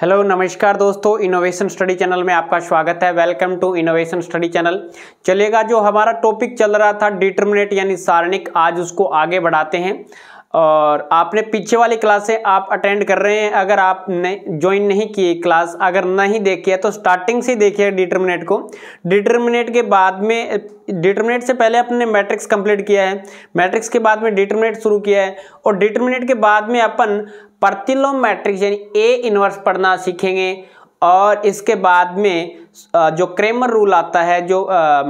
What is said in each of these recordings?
hello नमस्कार दोस्तों innovation study channel में आपका स्वागत है welcome to innovation study channel चलेगा जो हमारा टॉपिक चल रहा था डिटर्मिनेट यानी सारणिक आज उसको आगे बढ़ाते हैं और आपने पीछे वाली क्लासें आप अटेंड कर रहे हैं अगर आपने ज्वाइन नहीं किए क्लास अगर नहीं देखी है तो स्टार्टिंग से देखिए डिटर्मिनेट को डिटर्मिनेट के बाद में डिटर्मिनेट से पहले अपने मैट्रिक्स कंप्लीट किया है मैट्रिक्स के बाद में डिटर्मिनेट शुरू किया है और डिटर्मिनेट के बाद में अपन प्रतिलोम मैट्रिक्स यानी ए इन्वर्स पढ़ना सीखेंगे और इसके बाद में जो क्रेमर रूल आता है जो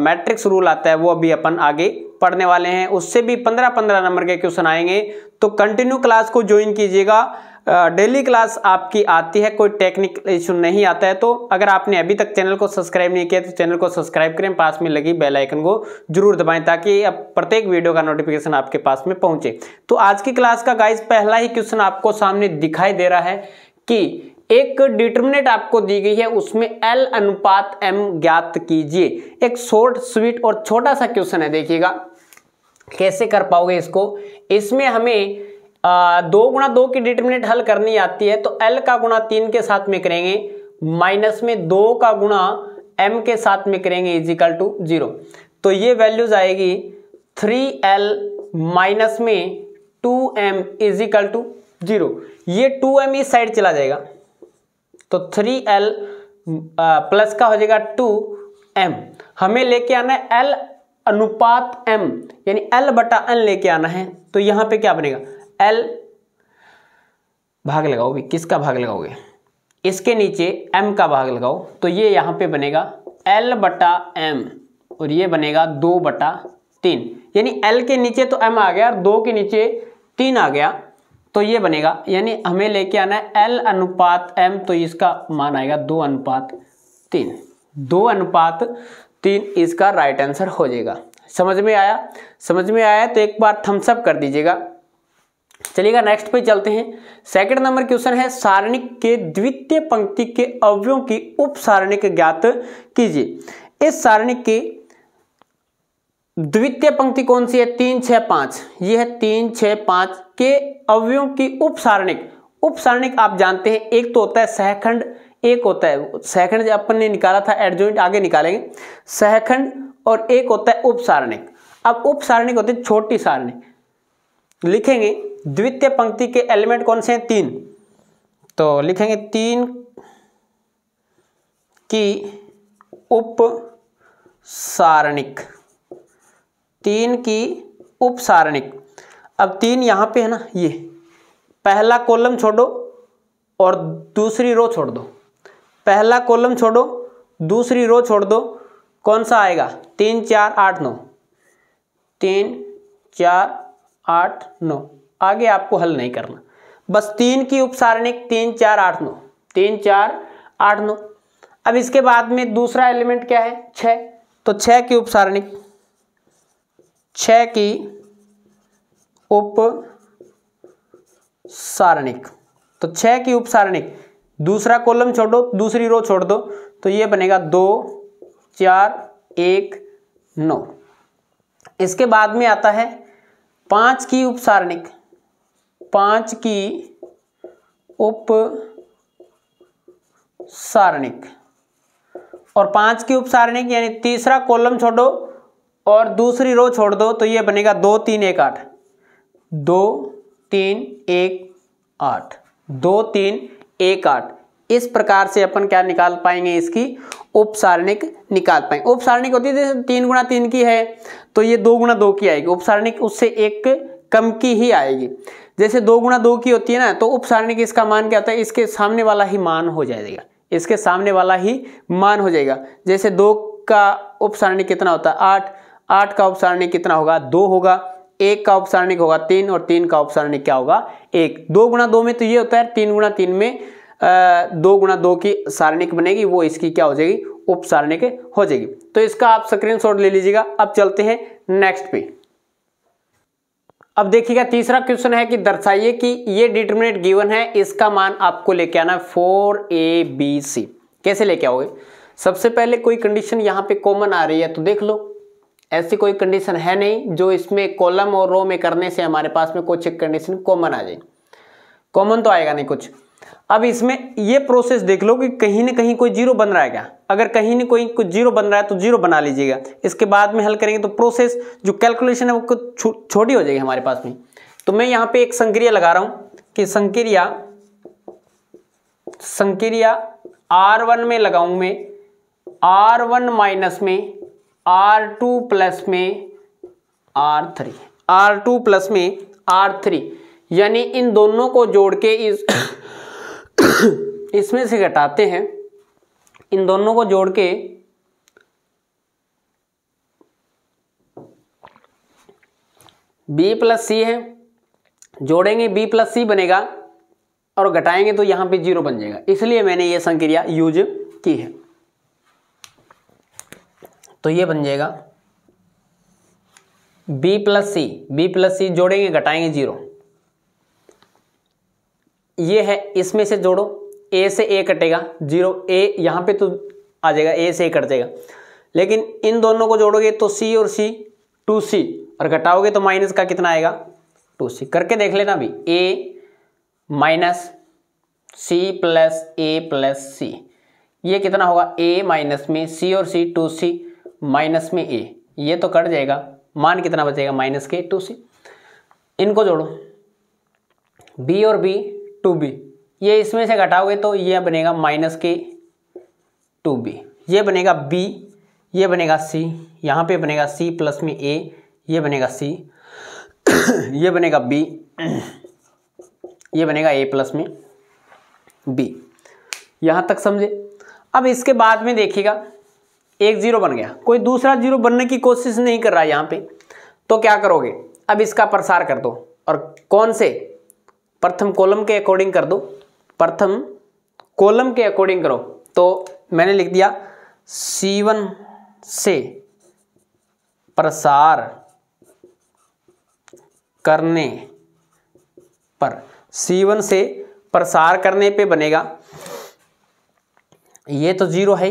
मैट्रिक्स रूल आता है वो अभी अपन आगे पढ़ने वाले हैं उससे भी पंद्रह पंद्रह नंबर के क्वेश्चन आएंगे तो कंटिन्यू क्लास को ज्वाइन कीजिएगा डेली क्लास आपकी आती है कोई टेक्निकल इशू नहीं आता है तो अगर आपने अभी तक चैनल को सब्सक्राइब नहीं किया तो चैनल को सब्सक्राइब करें पास में लगी बेल आइकन को जरूर दबाएं ताकि अब प्रत्येक वीडियो का नोटिफिकेशन आपके पास में पहुंचे तो आज की क्लास का गाइस पहला ही क्वेश्चन आपको सामने दिखाई दे रहा है कि एक डिटर्मिनेट आपको दी गई है उसमें एल अनुपात एम ज्ञात कीजिए एक शॉर्ट स्वीट और छोटा सा क्वेश्चन है देखिएगा कैसे कर पाओगे इसको इसमें हमें आ, दो गुणा दो की डिटर्मिनेंट हल करनी आती है तो एल का गुणा तीन के साथ में करेंगे माइनस में दो का गुणा एम के साथ में करेंगे इजिकल टू जीरो तो ये वैल्यूज आएगी थ्री एल माइनस में two M is equal to zero ये टू एम इस साइड चला जाएगा तो थ्री एल प्लस का हो जाएगा टू एम हमें लेके आना है एल अनुपात एम यानी एल बटा एन लेके आना है तो यहाँ पे क्या बनेगा एल भाग लगाओ भी किसका भाग लगाओगे इसके नीचे एम का भाग लगाओ तो ये यहाँ पे बनेगा एल बटा एम और ये बनेगा दो बटा तीन यानी एल के नीचे तो एम आ गया और दो के नीचे तीन आ गया तो ये बनेगा यानी हमें लेके आना है एल अनुपात एम तो इसका मान आएगा दो अनुपात तीन दो अनुपात तीन इसका राइट आंसर हो जाएगा समझ में आया समझ में आया तो एक बार थम्सअप कर दीजिएगा चलिएगा नेक्स्ट पे चलते हैं सेकंड नंबर क्वेश्चन है सारणिक के द्वितीय पंक्ति के अवयों की उप सारणिक ज्ञात कीजिए इस सारणिक के द्वितीय पंक्ति कौन सी है तीन छह पांच यह है तीन छह पांच के अवयों की उप सारणिक उप सारणिक आप जानते हैं एक तो होता है सहखंड एक होता है सहखंड अपन ने निकाला था एडजोइंट आगे निकालेंगे सहखंड और एक होता है उप सारणिक अब उप सारणिक छोटी सारणिक लिखेंगे द्वितीय पंक्ति के एलिमेंट कौन से हैं तीन तो लिखेंगे तीन की उप सारणिक तीन की उप सारणिक अब तीन यहां पे है ना ये पहला कॉलम छोड़ो और दूसरी रो छोड़ दो पहला कॉलम छोड़ो दूसरी रो छोड़ दो कौन सा आएगा तीन चार आठ नौ तीन चार आठ नौ आगे आपको हल नहीं करना बस तीन की उपसारणिक तीन चार आठ नौ तीन चार आठ नौ अब इसके बाद में दूसरा एलिमेंट क्या है छ तो छ की उपसारणिक छः की उप सारणिक तो छः की उपसारणिक दूसरा कॉलम छोड़ो दूसरी रो छोड़ दो तो ये बनेगा दो चार एक नौ इसके बाद में आता है पांच की उपसारणिक पांच की उप सारणिक और पांच की उप सारणिक यानी तीसरा कॉलम छोड़ो और दूसरी रो छोड़ दो तो ये बनेगा दो तीन एक आठ दो तीन एक आठ दो तीन एक आठ इस प्रकार से अपन क्या निकाल पाएंगे इसकी उपसारणिक निकाल पाएंगे उपसारणिक होती है तीन गुणा तीन की है तो ये दो गुणा दो की आएगी उपसारणिक उससे एक कम की ही आएगी जैसे दो गुणा दो की होती है ना तो उप सारणी की इसका मान क्या होता है इसके सामने वाला ही मान हो जाएगा इसके सामने वाला ही मान हो जाएगा जैसे दो का उप सारणी कितना होता है आठ आठ का उप सारणी कितना होगा दो होगा एक का उपसारणिक होगा तीन और तीन का उपसारणिक क्या होगा एक दो गुणा दो में तो ये होता है तीन गुणा तीन में आ, दो गुणा दो की सारणिक बनेगी वो इसकी क्या हो जाएगी उपसारणिक हो जाएगी तो इसका आप स्क्रीनशॉट ले लीजिएगा अब चलते हैं नेक्स्ट पे अब देखिएगा तीसरा क्वेश्चन है कि दर्शाइए कि ये डिटर्मिनेट गिवन है इसका मान आपको लेके आना है फोर ए बी सी कैसे लेके आओगे सबसे पहले कोई कंडीशन यहाँ पे कॉमन आ रही है तो देख लो ऐसी कोई कंडीशन है नहीं जो इसमें कॉलम और रो में करने से हमारे पास में कुछ एक कंडीशन कॉमन आ जाए कॉमन तो आएगा नहीं कुछ अब इसमें ये प्रोसेस देख लो कि कहीं ना कहीं कोई जीरो बन रहा है क्या अगर कहीं ना कहीं कुछ जीरो बन रहा है तो जीरो बना लीजिएगा इसके बाद में हल करेंगे तो प्रोसेस जो कैलकुलेशन है वो कुछ छो, छोटी हो जाएगी हमारे पास में तो मैं यहाँ पे एक संक्रिया लगा रहा हूँ कि संक्रिया संक्रिया आर वन में लगाऊँ मैं आर वन माइनस में आर टू प्लस में R three R two plus में आर थ्री यानी इन दोनों को जोड़ के इस इसमें से घटाते हैं इन दोनों को जोड़ के बी प्लस सी है जोड़ेंगे बी प्लस सी बनेगा और घटाएंगे तो यहां पे जीरो बन जाएगा इसलिए मैंने ये संक्रिया यूज की है तो ये बन जाएगा B plus C B plus C जोड़ेंगे घटाएंगे जीरो ये है इसमें से जोड़ो ए से ए कटेगा जीरो ए यहाँ पे तो आ जाएगा ए से ए कट जाएगा लेकिन इन दोनों को जोड़ोगे तो सी और सी टू सी और घटाओगे तो माइनस का कितना आएगा टू सी करके देख लेना अभी A minus C plus A plus C ये कितना होगा ए माइनस में सी और सी टू सी माइनस में ए ये तो कट जाएगा मान कितना बचेगा माइनस के टू सी इनको जोड़ो बी और बी टू बी ये इसमें से घटाओगे तो ये बनेगा माइनस के टू बी ये बनेगा बी ये बनेगा सी यहाँ पे बनेगा सी प्लस में ए ये बनेगा सी ये बनेगा बी ये बनेगा ए प्लस में बी यहाँ तक समझे अब इसके बाद में देखिएगा एक जीरो बन गया कोई दूसरा जीरो बनने की कोशिश नहीं कर रहा यहाँ पे तो क्या करोगे अब इसका प्रसार कर दो और कौन से प्रथम कॉलम के अकॉर्डिंग कर दो प्रथम कॉलम के अकॉर्डिंग करो तो मैंने लिख दिया सीवन से प्रसार करने पर सीवन से प्रसार करने पे बनेगा ये तो जीरो है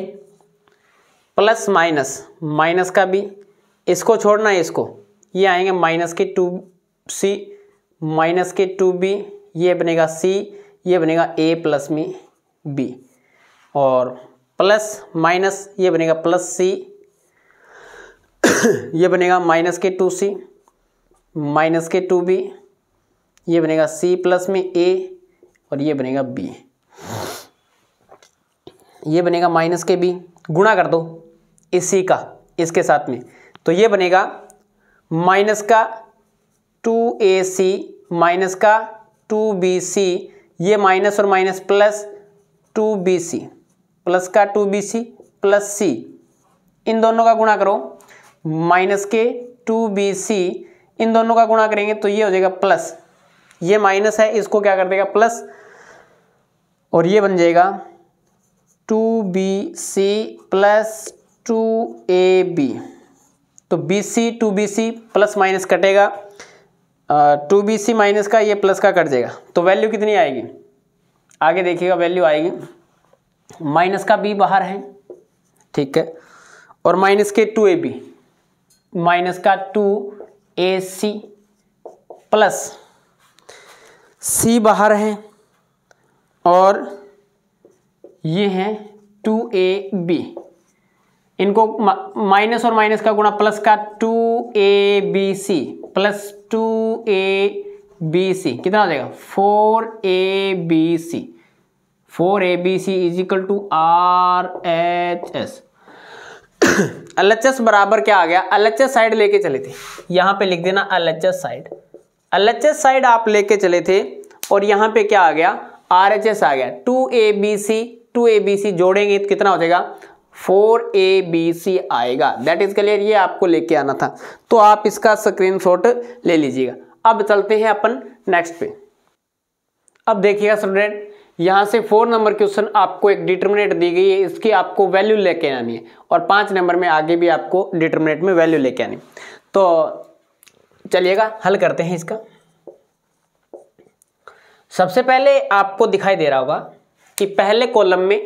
प्लस माइनस माइनस का भी इसको छोड़ना है इसको ये आएंगे माइनस के टू सी माइनस के टू बी ये बनेगा सी ये बनेगा ए प्लस में बी और प्लस माइनस ये बनेगा प्लस सी ये बनेगा माइनस के टू सी माइनस के टू बी ये बनेगा सी प्लस में ए और ये बनेगा बी ये बनेगा माइनस के बी गुणा कर दो इसी का इसके साथ में तो ये बनेगा माइनस का टू ए सी माइनस का टू बी सी ये माइनस और minus plus two B C plus का two B C plus C इन दोनों का गुणा करो माइनस के टू बी सी इन दोनों का गुणा करेंगे तो ये हो जाएगा प्लस ये माइनस है इसको क्या कर देगा प्लस और ये बन जाएगा two B C plus two A B तो B C two B C plus minus कटेगा टू बी सी माइनस का ये प्लस का कट जाएगा तो वैल्यू कितनी आएगी आगे देखिएगा वैल्यू आएगी माइनस का बी बाहर है ठीक है और माइनस के टू ए बी माइनस का two A C plus C बाहर है और ये है टू ए बी इनको माइनस और माइनस का गुणा प्लस का two A B C plus two A B C कितना आ जाएगा four A B C four A B C is equal to R H S L H S बराबर क्या आ गया एल एच एस साइड लेके चले थे यहां पे लिख देना L H S side L H S side आप लेके चले थे और यहां पे क्या आ गया आर एच एस आ गया two A B C two A B C जोड़ेंगे तो कितना हो जाएगा फोर ए बी सी आएगा दैट इज क्लियर ये आपको लेके आना था तो आप इसका शॉट ले लीजिएगा अब चलते हैं अपन नेक्स्ट पे अब देखिएगा स्टूडेंट यहाँ से फोर नंबर क्वेश्चन आपको एक डिटर्मिनेट दी गई है इसकी आपको वैल्यू लेके आनी है और पाँच नंबर में आगे भी आपको डिटर्मिनेट में वैल्यू लेके आनी तो चलिएगा हल करते हैं इसका सबसे पहले आपको दिखाई दे रहा होगा कि पहले कॉलम में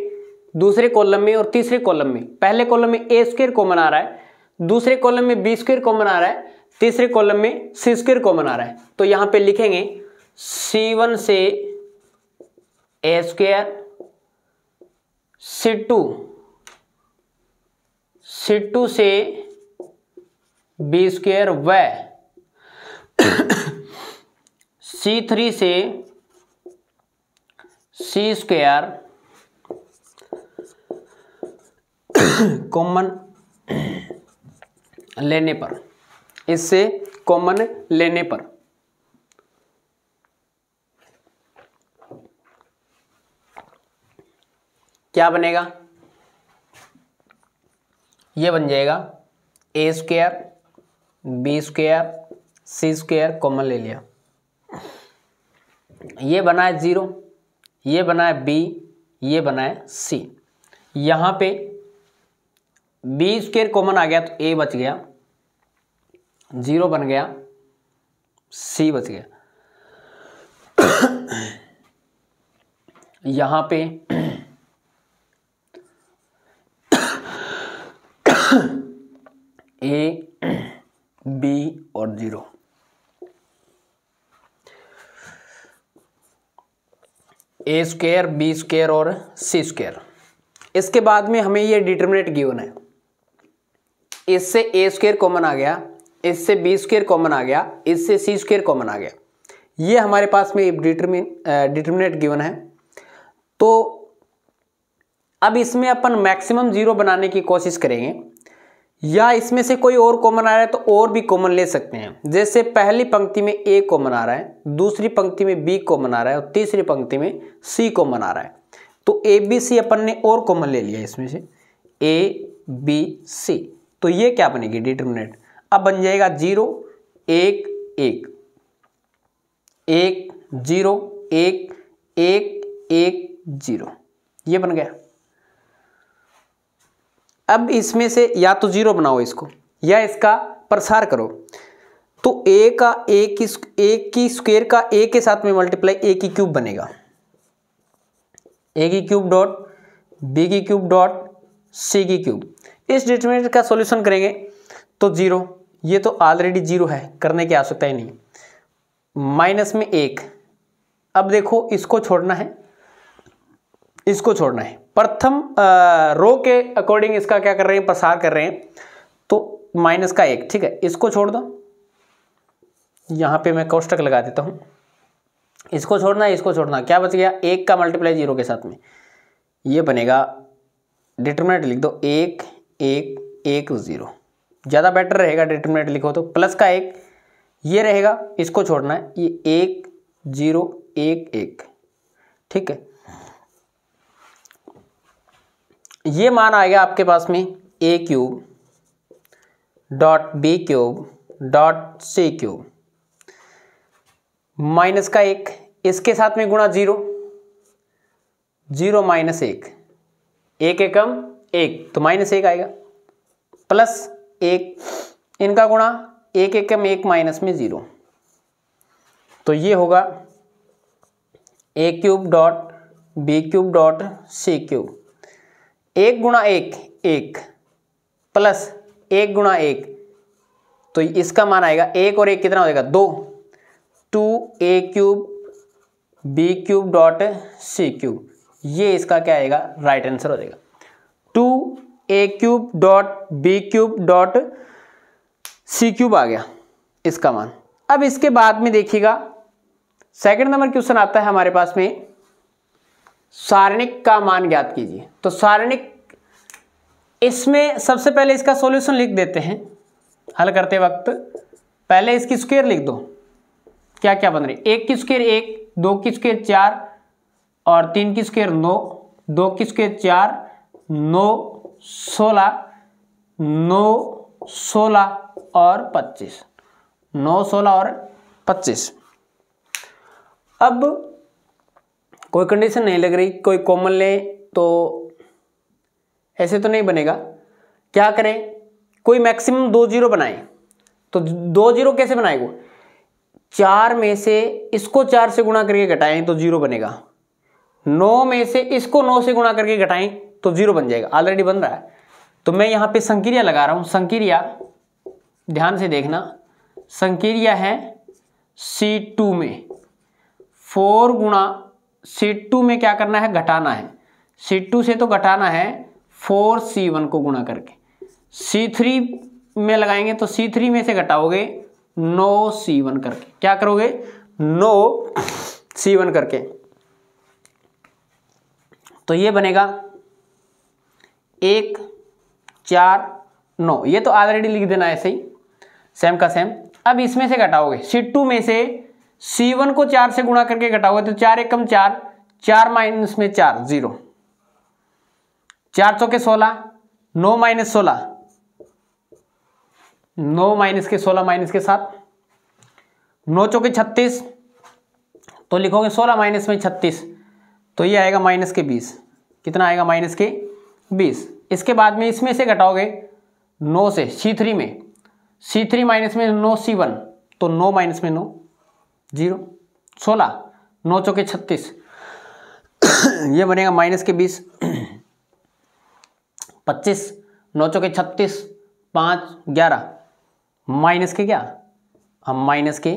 दूसरे कॉलम में और तीसरे कॉलम में पहले कॉलम में ए स्क्वेयर कॉमन आ रहा है दूसरे कॉलम में बी स्क्वेयर कॉमन आ रहा है तीसरे कॉलम में सी स्क्र कॉमन आ रहा है तो यहाँ पे लिखेंगे सी वन से A square C two C two से बी स्क्वेयर व सी थ्री से सी स्क्वेयर कॉमन लेने पर इससे कॉमन लेने पर क्या बनेगा ये बन जाएगा A square B square C square common ले लिया ये बना है ज़ीरो ये बना है बी ये बना है सी यहां पे बी स्क्र कॉमन आ गया तो ए बच गया जीरो बन गया सी बच गया यहां पे ए बी और zero A square B square और सी स्क्वेयर इसके बाद में हमें ये डिटर्मिनेट गिवन है इससे ए स्क्र कॉमन आ गया इससे बी स्क्र कॉमन आ गया इससे सी स्क्र कॉमन आ गया ये हमारे पास में डिटर्मिन डिटर्मिनेट गिवन है तो अब इसमें अपन मैक्सिमम जीरो बनाने की कोशिश करेंगे या इसमें से कोई और कॉमन आ रहा है तो और भी कॉमन ले सकते हैं जैसे पहली पंक्ति में ए कॉमन आ रहा है दूसरी पंक्ति में बी कॉमन आ रहा है और तीसरी पंक्ति में सी कॉमन आ रहा है तो ए बी सी अपन ने और कॉमन ले लिया इसमें से ए बी सी तो ये क्या बनेगी डिटर्मिनेट अब बन जाएगा जीरो एक एक एक जीरो एक एक एक जीरो ये बन गया अब इसमें से या तो जीरो बनाओ इसको या इसका प्रसार करो तो ए का एक की ए की स्क्वेयर का ए के साथ में मल्टीप्लाई ए की क्यूब बनेगा ए की क्यूब डॉट बी की क्यूब डॉट सी की क्यूब इस डिटर्मिनेंट का सॉल्यूशन करेंगे तो जीरो ये तो ऑलरेडी जीरो है करने की आवश्यकता ही नहीं माइनस में एक अब देखो इसको छोड़ना है इसको छोड़ना है प्रथम रो के अकॉर्डिंग इसका क्या कर रहे हैं प्रसार कर रहे हैं तो माइनस का एक ठीक है इसको छोड़ दो यहां पे मैं कौष्टक लगा देता हूं इसको छोड़ना है इसको छोड़ना क्या बच गया एक का मल्टीप्लाई जीरो के साथ में ये बनेगा डिटर्मिनेट लिख दो एक एक एक ज़ीरो ज़्यादा बेटर रहेगा डिटर्मिनेट लिखो तो प्लस का एक ये रहेगा इसको छोड़ना है ये एक जीरो एक एक ठीक है ये मान आएगा आपके पास में A cube dot B cube dot C cube minus का एक इसके साथ में गुणा जीरो जीरो माइनस एक एक एकम एक तो माइनस एक आएगा प्लस एक इनका गुणा एक एक में एक माइनस में ज़ीरो तो ये होगा A cube dot B cube dot C cube एक गुणा एक एक प्लस एक गुणा एक तो इसका मान आएगा एक और एक कितना हो जाएगा दो two A cube B cube dot C cube ये इसका क्या आएगा राइट आंसर हो जाएगा two A cube dot B cube dot C cube आ गया इसका मान अब इसके बाद में देखिएगा सेकंड नंबर क्वेश्चन आता है हमारे पास में सारणिक का मान ज्ञात कीजिए तो सारणिक इसमें सबसे पहले इसका सॉल्यूशन लिख देते हैं हल करते वक्त पहले इसकी स्क्वेयर लिख दो क्या क्या बन रही एक की स्क्वेयर एक दो की स्क्वेयर चार और तीन की स्क्वेयर नौ दो की स्क्वेयर चार नौ सोलह नौ सोलह और पच्चीस नौ सोलह और पच्चीस अब कोई कंडीशन नहीं लग रही कोई कॉमन ले तो ऐसे तो नहीं बनेगा क्या करें कोई मैक्सिमम दो जीरो बनाए तो दो जीरो कैसे बनाएगा चार में से इसको चार से गुणा करके घटाएं तो जीरो बनेगा नौ में से इसको नौ से गुणा करके घटाएं तो जीरो बन जाएगा ऑलरेडी बन रहा है तो मैं यहाँ पे संक्रिया लगा रहा हूँ संक्रिया ध्यान से देखना संक्रिया है सी टू में फोर गुणा सी टू में क्या करना है घटाना है सी टू से तो घटाना है फोर सी वन को गुणा करके सी थ्री में लगाएंगे तो सी थ्री में से घटाओगे नो सी वन करके क्या करोगे नो सी वन करके तो ये बनेगा एक चार नौ ये तो ऑलरेडी लिख देना ऐसे ही सेम का सेम अब इसमें से घटाओगे सीट टू में से सी वन को चार से गुणा करके घटाओगे तो चार एकम चार चार माइनस में चार जीरो चार चौके सोलह नौ माइनस सोलह नौ माइनस के सोलह माइनस के साथ नौ चौके छत्तीस तो लिखोगे सोलह माइनस में छत्तीस तो ये आएगा माइनस के बीस कितना आएगा माइनस के बीस इसके बाद में इसमें से घटाओगे नौ से सी थ्री में सी थ्री माइनस में नौ सी वन तो नौ माइनस में नौ जीरो सोलह नौ चौके छत्तीस ये बनेगा माइनस के बीस पच्चीस नौ चौके छत्तीस पाँच ग्यारह माइनस के क्या हम माइनस के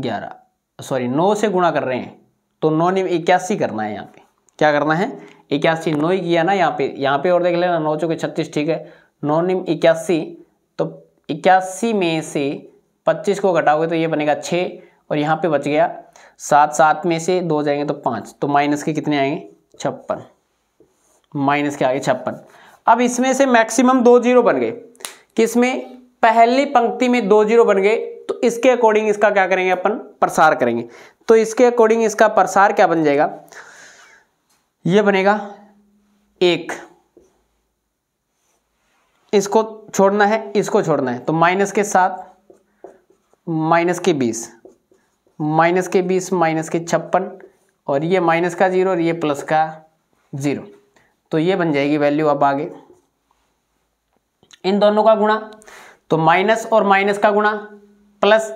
ग्यारह सॉरी नौ से गुणा कर रहे हैं तो नौ ने इक्यासी करना है यहाँ पे क्या करना है इक्यासी नौ ही किया ना यहाँ पे यहाँ पे और देख लेना नौ चौके छत्तीस ठीक है नौ निम इक्यासी तो इक्यासी में से पच्चीस को घटाओगे तो ये बनेगा छः और यहाँ पे बच गया सात सात में से दो जाएंगे तो पाँच तो माइनस के कितने आएंगे छप्पन माइनस के आगे छप्पन अब इसमें से मैक्सिमम दो जीरो बन गए किस में पहली पंक्ति में दो जीरो बन गए तो इसके अकॉर्डिंग इसका क्या करेंगे अपन प्रसार करेंगे तो इसके अकॉर्डिंग इसका प्रसार क्या बन जाएगा ये बनेगा एक इसको छोड़ना है इसको छोड़ना है तो माइनस के सात माइनस के बीस माइनस के बीस माइनस के छप्पन और ये माइनस का ज़ीरो और ये प्लस का ज़ीरो तो ये बन जाएगी वैल्यू अब आगे इन दोनों का गुणा तो माइनस और माइनस का गुणा प्लस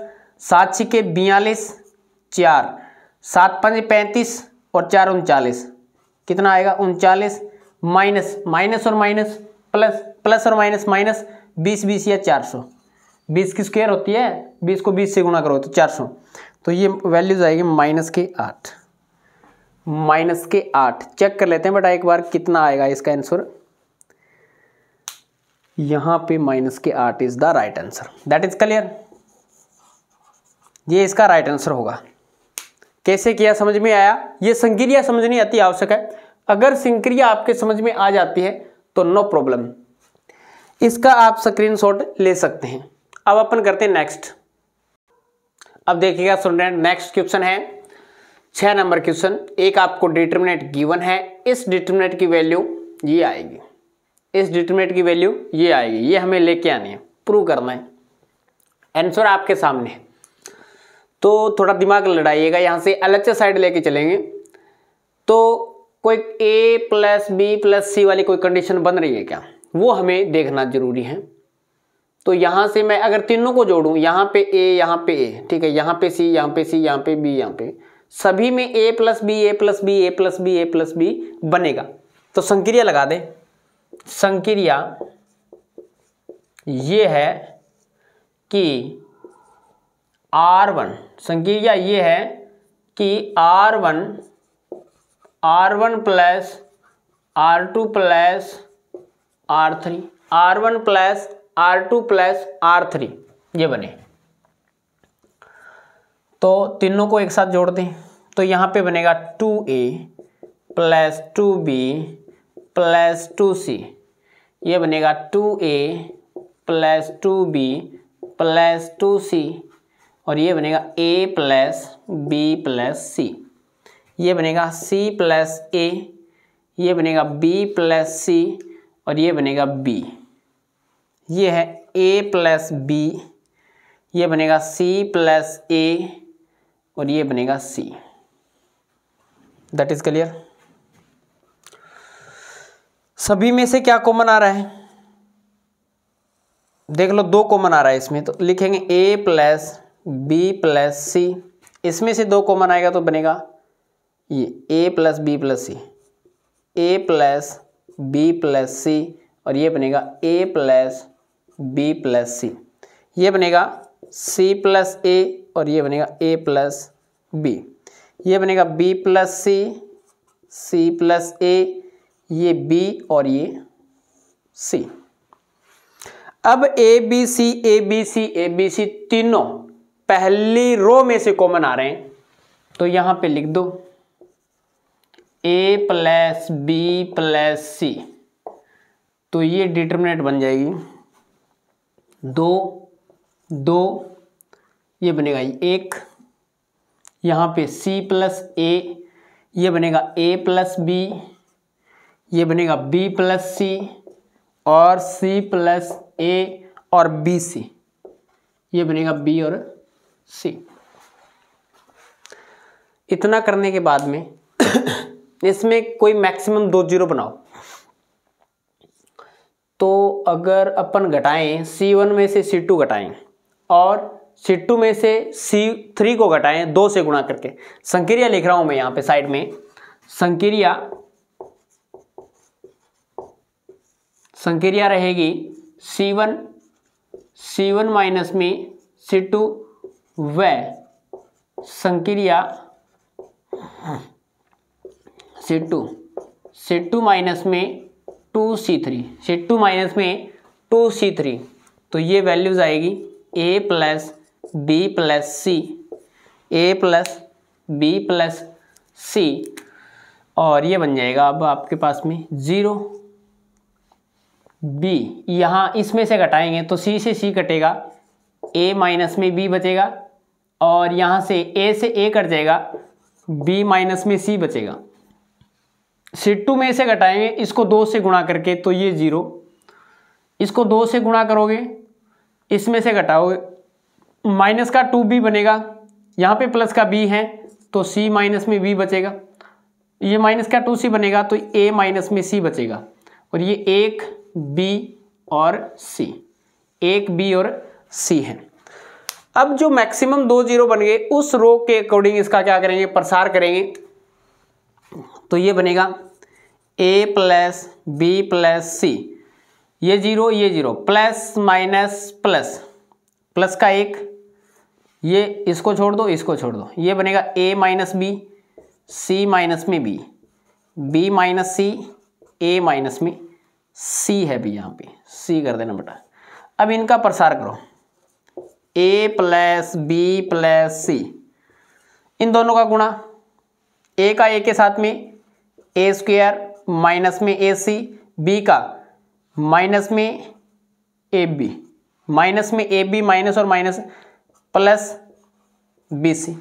सात छिके बयालीस चार सात पाँच पैंतीस और चार उनचालीस कितना आएगा उनचालीस माइनस माइनस और माइनस प्लस प्लस और माइनस माइनस बीस बीस या चार सौ बीस की स्क्वेयर होती है बीस को बीस से गुना करो तो चार सौ तो ये वैल्यूज आएगी माइनस के आठ माइनस के आठ चेक कर लेते हैं बेटा एक बार कितना आएगा इसका आंसर यहां पे माइनस के आठ is the right answer that is clear ये इसका राइट आंसर होगा कैसे किया समझ में आया ये संक्रिया समझनी अति आवश्यक है अगर संक्रिया आपके समझ में आ जाती है तो नो प्रॉब्लम इसका आप स्क्रीनशॉट ले सकते हैं अब अपन करते हैं नेक्स्ट अब देखिएगा स्टूडेंट नेक्स्ट क्वेश्चन है छह नंबर क्वेश्चन एक आपको डिटर्मिनेट गिवन है इस डिटर्मिनेट की वैल्यू ये आएगी इस डिटर्मिनेट की वैल्यू ये आएगी ये हमें लेके आनी है प्रूव करना है आंसर आपके सामने है तो थोड़ा दिमाग लड़ाइएगा यहाँ से एल एच साइड लेके चलेंगे तो कोई A plus B plus C वाली कोई कंडीशन बन रही है क्या वो हमें देखना जरूरी है तो यहाँ से मैं अगर तीनों को जोड़ूँ यहाँ पे ए यहाँ पे ए ठीक है यहाँ पे सी यहाँ पे सी यहाँ पे बी यहाँ पे सभी में A plus B A plus B A plus B A plus B बनेगा तो संक्रिया लगा दें संक्रिया ये है कि आर वन संक्रिया ये है कि R one R one plus R two plus R three R one plus R two plus R three ये बने तो तीनों को एक साथ जोड़ दें तो यहाँ पे बनेगा two A plus two B plus two C ये बनेगा two A plus two B plus two C और ये बनेगा A plus B plus C ये बनेगा सी प्लस ए ये बनेगा बी प्लस सी और ये बनेगा बी ये है ए प्लस बी ये बनेगा सी प्लस ए और ये बनेगा सी दैट इज क्लियर सभी में से क्या कॉमन आ रहा है देख लो दो कॉमन आ रहा है इसमें तो लिखेंगे A plus B plus C इसमें से दो कॉमन आएगा तो बनेगा ये A plus B plus C A plus B plus C और ये बनेगा A plus B plus C ये बनेगा सी प्लस ए और ये बनेगा ए प्लस बी ये बनेगा B plus C C plus A ये बी और ये सी अब A B C A B C A B C तीनों पहली रो में से कॉमन आ रहे हैं तो यहां पे लिख दो A plus B plus C तो ये डिटर्मिनेट बन जाएगी दो दो ये बनेगा एक यहां पे सी प्लस ए ये बनेगा ए प्लस बी ये बनेगा बी प्लस सी और सी प्लस ए और बी सी ये बनेगा बी और सी इतना करने के बाद में इसमें कोई मैक्सिमम दो जीरो बनाओ तो अगर अपन घटाएं सी वन में से सी टू घटाएं और सी टू में से सी थ्री को घटाएं दो से गुणा करके संक्रिया लिख रहा हूं मैं यहां पे साइड में संक्रिया संक्रिया रहेगी C one C one minus में सी टू वे संक्रिया सी टू से टू माइनस में टू सी थ्री से टू माइनस में टू सी थ्री तो ये वैल्यूज़ आएगी A plus B plus C A plus B plus C और ये बन जाएगा अब आपके पास में ज़ीरो बी यहाँ इसमें से घटाएंगे तो सी से सी कटेगा ए माइनस में बी बचेगा और यहाँ से ए से ए कट जाएगा बी माइनस में सी बचेगा सीट टू में से घटाएंगे इसको दो से गुणा करके तो ये जीरो इसको दो से गुणा करोगे इसमें से घटाओगे माइनस का टू बी बनेगा यहाँ पे प्लस का बी है तो सी माइनस में बी बचेगा ये माइनस का टू सी बनेगा तो ए माइनस में सी बचेगा और ये एक बी और सी एक बी और सी है अब जो मैक्सिमम दो जीरो बन गए उस रो के अकॉर्डिंग इसका क्या करेंगे प्रसार करेंगे तो ये बनेगा A plus B plus C ये जीरो ये zero plus minus plus plus का एक ये इसको छोड़ दो इसको छोड़ दो ये बनेगा A minus B C minus में B B minus C A minus में सी है भी यहाँ पे सी कर देना बेटा अब इनका प्रसार करो A plus B plus C इन दोनों का गुणा ए का ए के साथ में ए स्क्वेयर माइनस में ए सी बी का माइनस में ए बी माइनस में ए बी माइनस और माइनस प्लस बी सी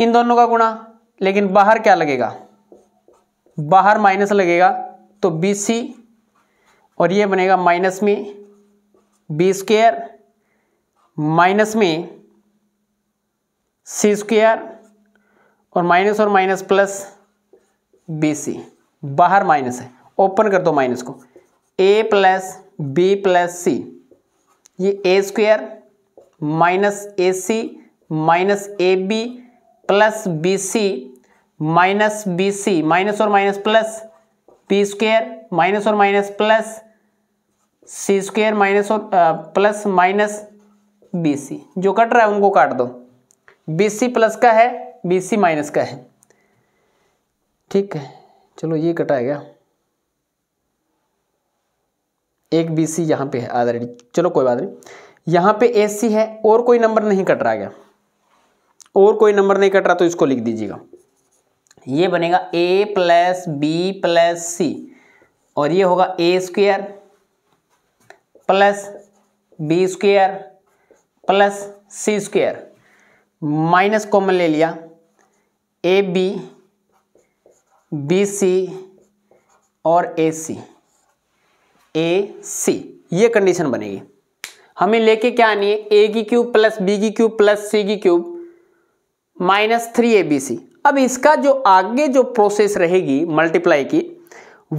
इन दोनों का गुणा लेकिन बाहर क्या लगेगा बाहर माइनस लगेगा तो बी सी और ये बनेगा माइनस में बी स्क्वेयर माइनस में सी स्क्वेयर और माइनस और माइनस प्लस बी सी बाहर माइनस है ओपन कर दो माइनस को A plus B plus C ये A square minus A C minus A B plus B C minus B C minus और minus plus B square minus और minus plus C square minus और plus minus B C जो cut रहा है उनको काट दो बीसी प्लस का है बीसी माइनस का है ठीक है चलो ये कटा गया एक बी सी यहाँ पे है आधार चलो कोई बात नहीं यहाँ पे ए सी है और कोई नंबर नहीं कट रहा गया और कोई नंबर नहीं कट रहा तो इसको लिख दीजिएगा ये बनेगा A plus B plus C और ये होगा A square plus B square plus C square minus common ले लिया ए बी बी सी और ए सी ए सी ये कंडीशन बनेगी हमें लेके क्या आनी है ए की क्यूब प्लस बी की क्यूब प्लस सी की cube minus three A B C अब इसका जो आगे जो प्रोसेस रहेगी मल्टीप्लाई की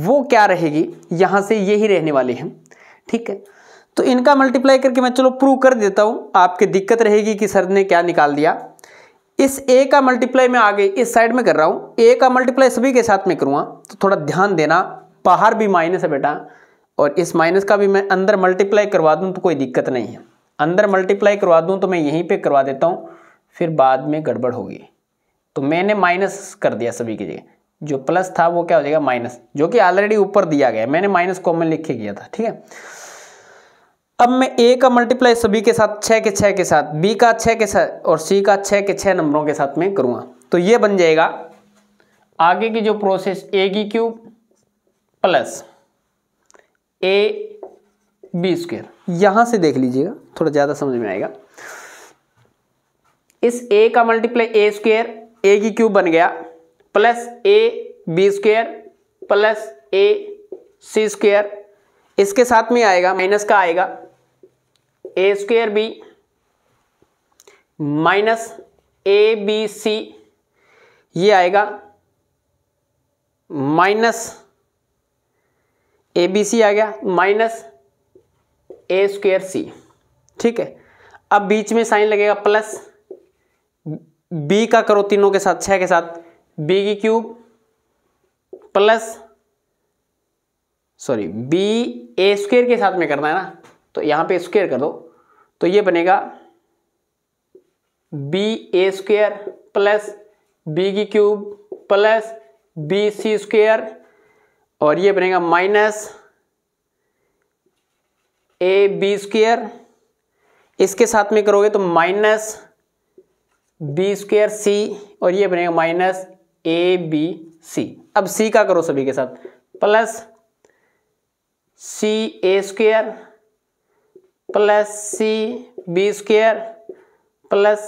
वो क्या रहेगी यहां से यही रहने वाली है ठीक है तो इनका मल्टीप्लाई करके मैं चलो प्रूव कर देता हूँ आपकी दिक्कत रहेगी कि सर ने क्या निकाल दिया इस ए का मल्टीप्लाई मैं आगे इस साइड में कर रहा हूँ ए का मल्टीप्लाई सभी के साथ में करूँगा तो थोड़ा ध्यान देना बाहर भी माइनस है बेटा और इस माइनस का भी मैं अंदर मल्टीप्लाई करवा दूँ तो कोई दिक्कत नहीं है अंदर मल्टीप्लाई करवा दूँ तो मैं यहीं पर करवा देता हूँ फिर बाद में गड़बड़ होगी तो मैंने माइनस कर दिया सभी की जगह जो प्लस था वो क्या हो जाएगा माइनस जो कि ऑलरेडी ऊपर दिया गया मैंने माइनस कॉमन लिख के किया था ठीक है अब मैं ए का मल्टीप्लाई सभी के साथ छः के छः के साथ बी का छः के साथ और सी का छः के छः नंबरों के साथ में करूँगा तो ये बन जाएगा आगे की जो प्रोसेस ए की cube plus A B square यहाँ से देख लीजिएगा थोड़ा ज़्यादा समझ में आएगा इस ए का मल्टीप्लाई ए स्क्वेयर ए की क्यूब बन गया plus A B square plus A C square इसके साथ में आएगा माइनस का आएगा A square B minus A B C ये आएगा माइनस ए बी सी आ गया माइनस ए स्क्वेयर सी ठीक है अब बीच में साइन लगेगा प्लस बी का करो तीनों के साथ छह के साथ बी की cube plus sorry B A square के साथ में करना है ना तो यहाँ पे स्क्वेयर कर दो तो ये बनेगा B A square plus B की cube plus B C square और ये बनेगा माइनस ए बी स्क्वेयर इसके साथ में करोगे तो माइनस बी स्क्वेयर सी और ये बनेगा माइनस ए बी सी अब सी का करो सभी के साथ plus C A square plus C B square plus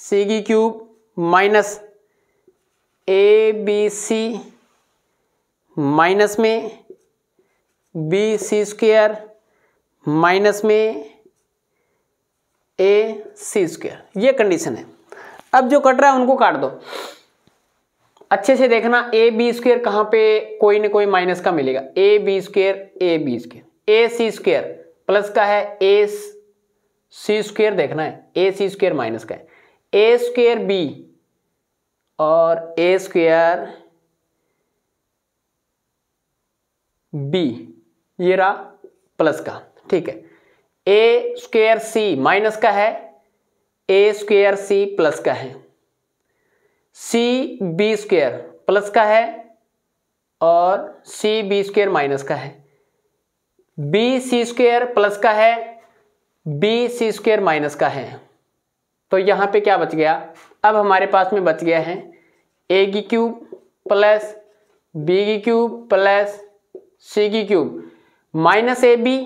C की cube minus A B C minus में बी सी स्क्वेयर माइनस में ए सी स्क्वेयर ये कंडीशन है अब जो कट रहा है उनको काट दो अच्छे से देखना ए बी स्क्वेयर कहाँ पे कोई ना कोई माइनस का मिलेगा A B square A B square A C square plus का है ए सी स्क्वेयर देखना है ए सी स्क्वेयर माइनस का है ए स्क्वेयर बी और ए स्क्वेयर बी ये रहा प्लस का ठीक है ए स्क्वेयर सी माइनस का है ए स्क्वेयर सी प्लस का है सी बी स्क्वेयर प्लस का है और सी बी स्क्वेयर माइनस का है बी सी स्क्वेयर प्लस का है बी सी स्क्वेयर माइनस का है तो यहाँ पे क्या बच गया अब हमारे पास में बच गया है ए की क्यूब प्लस बी की क्यूब प्लस सी की cube minus A B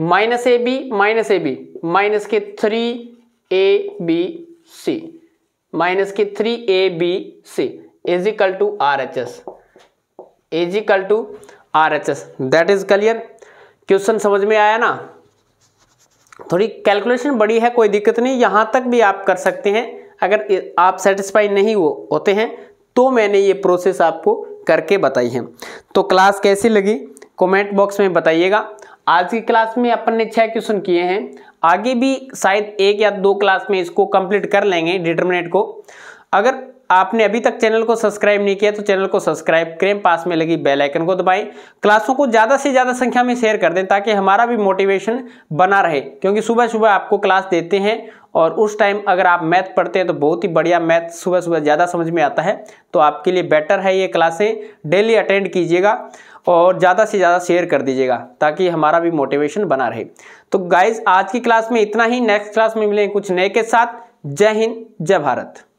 minus A B minus A B minus के three A B C minus के three A B C is equal to R H S is equal to R H S that is clear question समझ में आया ना थोड़ी calculation बड़ी है कोई दिक्कत नहीं यहाँ तक भी आप कर सकते हैं अगर आप सेटिस्फाई नहीं हो होते हैं तो मैंने ये प्रोसेस आपको करके बताई है तो क्लास कैसी लगी कमेंट बॉक्स में बताइएगा आज की क्लास में अपन ने छः क्वेश्चन किए हैं आगे भी शायद एक या दो क्लास में इसको कंप्लीट कर लेंगे डिटर्मिनेट को अगर आपने अभी तक चैनल को सब्सक्राइब नहीं किया तो चैनल को सब्सक्राइब करें पास में लगी बेल आइकन को दबाएं क्लासों को ज़्यादा से ज़्यादा संख्या में शेयर कर दें ताकि हमारा भी मोटिवेशन बना रहे क्योंकि सुबह सुबह आपको क्लास देते हैं और उस टाइम अगर आप मैथ पढ़ते हैं तो बहुत ही बढ़िया मैथ सुबह सुबह ज़्यादा समझ में आता है तो आपके लिए बेटर है ये क्लासें डेली अटेंड कीजिएगा और ज़्यादा से ज़्यादा शेयर कर दीजिएगा ताकि हमारा भी मोटिवेशन बना रहे तो गाइज़ आज की क्लास में इतना ही नेक्स्ट क्लास में मिलें कुछ नए के साथ जय हिंद जय भारत